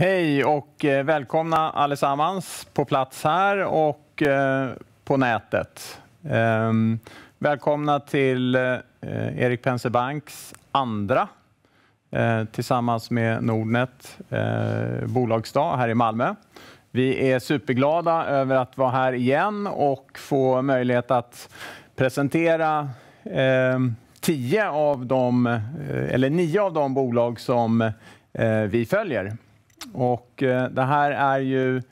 Hej och eh, välkomna allesammans på plats här och eh, på nätet. Ehm, välkomna till eh, Erik Penser Banks andra tillsammans med Nordnet bolagsdag här i Malmö. Vi är superglada över att vara här igen och få möjlighet att presentera ehm, tio av de, eller nio av de bolag som vi följer. Och eh, det här är ju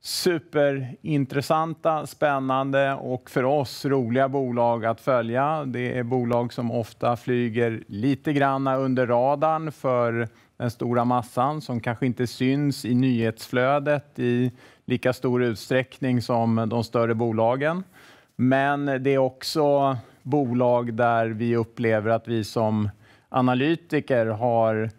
superintressanta, spännande och för oss roliga bolag att följa. Det är bolag som ofta flyger lite grann under radarn för den stora massan som kanske inte syns i nyhetsflödet i lika stor utsträckning som de större bolagen. Men det är också bolag där vi upplever att vi som analytiker har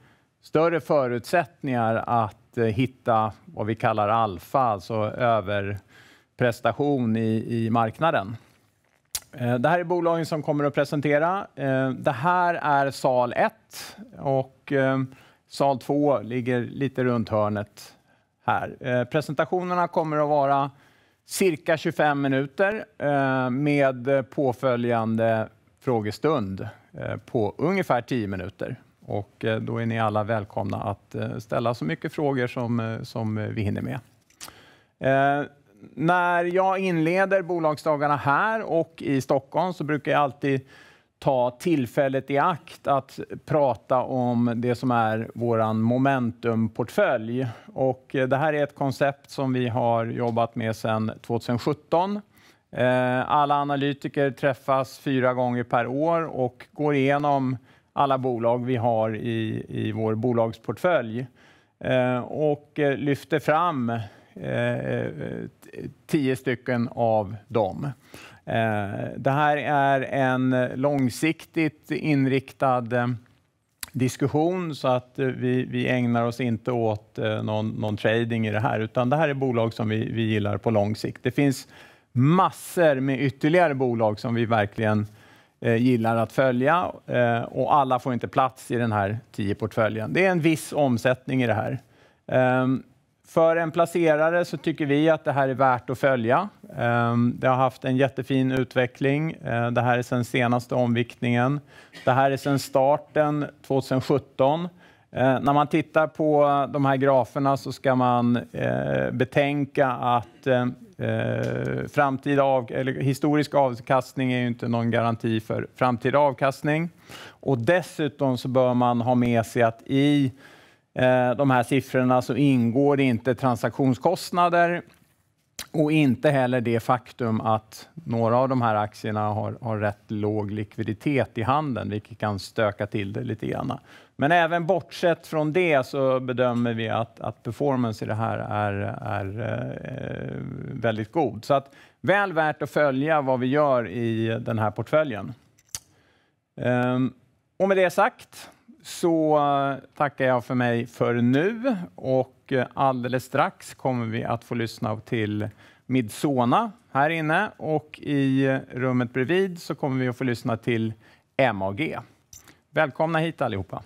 större förutsättningar att eh, hitta vad vi kallar alfa, alltså överprestation i, i marknaden. Eh, det här är bolagen som kommer att presentera. Eh, det här är sal 1 och sal 2 ligger lite runt hörnet här. Presentationerna kommer att vara cirka 25 minuter med påföljande frågestund på ungefär 10 minuter. Och eh, då är ni alla välkomna att eh, ställa så mycket frågor som, eh, som vi hinner med. Eh, när jag inleder bolagsdagarna här och i Stockholm så brukar jag alltid ta tillfället i akt att prata om det som är vår momentumportfölj. Och det här är ett koncept som vi har jobbat med sedan 2017. Alla analytiker träffas fyra gånger per år och går igenom alla bolag vi har i, i vår bolagsportfölj eh, och eh, lyfter fram eh, tio stycken av dem. Det här är en långsiktigt inriktad diskussion så att vi, vi ägnar oss inte åt någon, någon, trading i det här utan det här är bolag som vi, vi gillar på lång sikt. Det finns massor med ytterligare bolag som vi verkligen Eh, gillar att följa eh, och alla får inte plats i den här 10-portföljen. Det är en viss omsättning i det här. Ehm, för en placerare så tycker vi att det här är värt att följa. Ehm, det har haft en jättefin utveckling. Eh, det här är sen senaste omviktningen. Det här är sen starten 2017. Eh, när man tittar på de här graferna så ska man eh, betänka att eh, eh, framtida av, eller historisk avkastning är ju inte någon garanti för framtida avkastning. Och dessutom så bör man ha med sig att i eh, de här siffrorna så ingår inte transaktionskostnader och inte heller det faktum att några av de här aktierna har, har rätt låg likviditet i handeln, vilket kan stöka till det lite grann. Men även bortsett från det så bedömer vi att, att performance i det här är, är eh, väldigt god. Så att, väl värt att följa vad vi gör i den här portföljen. Ehm, och med det sagt så tackar jag för mig för nu och Eh, alldeles strax kommer vi att få lyssna till Midsona här inne och i rummet bredvid så kommer vi att få lyssna till MAG. Välkomna hit allihopa.